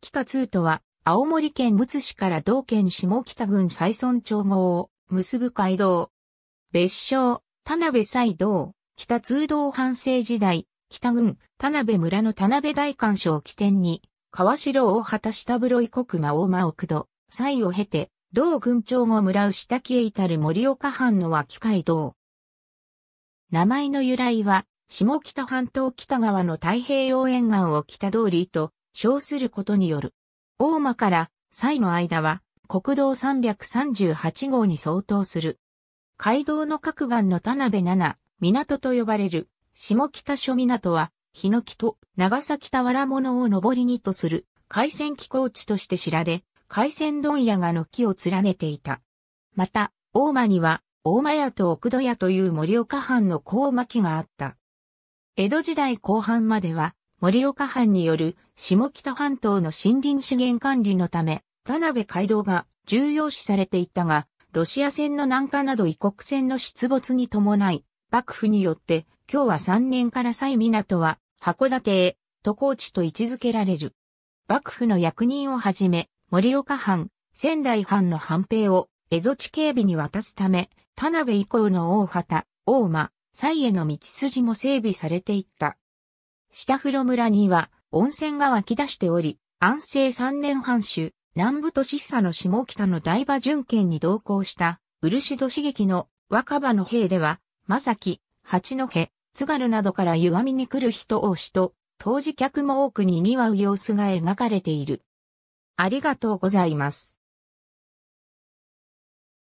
北通とは、青森県むつ市から同県下北郡西村町号を結ぶ街道。別称、田辺西道、北通道反省時代、北郡、田辺村の田辺大官所を起点に、川城大畑下室井国間大間奥戸、西を経て、同郡町号村牛滝へ至る森岡藩の脇街道。名前の由来は、下北半島北側の太平洋沿岸を北通りと、称することによる。大間から西の間は国道338号に相当する。街道の各岸の田辺七、港と呼ばれる下北諸港は、日の木と長崎田原物を上りにとする海鮮気候地として知られ、海鮮問屋が軒を連ねていた。また、大間には、大間屋と奥戸屋という森岡藩の高巻があった。江戸時代後半までは、盛岡藩による下北半島の森林資源管理のため、田辺街道が重要視されていたが、ロシア船の南下など異国船の出没に伴い、幕府によって、今日は3年から西港は函館へ、渡航地と位置づけられる。幕府の役人をはじめ、盛岡藩、仙台藩の藩兵を蝦夷地警備に渡すため、田辺以降の大畑、大間、西への道筋も整備されていった。下風呂村には温泉が湧き出しており、安政三年藩主、南部都市久の下北の台場巡県に同行した漆戸茂樹の若葉の兵では、正木、八戸、津軽などから歪みに来る人をしと、当時客も多く賑わう様子が描かれている。ありがとうございます。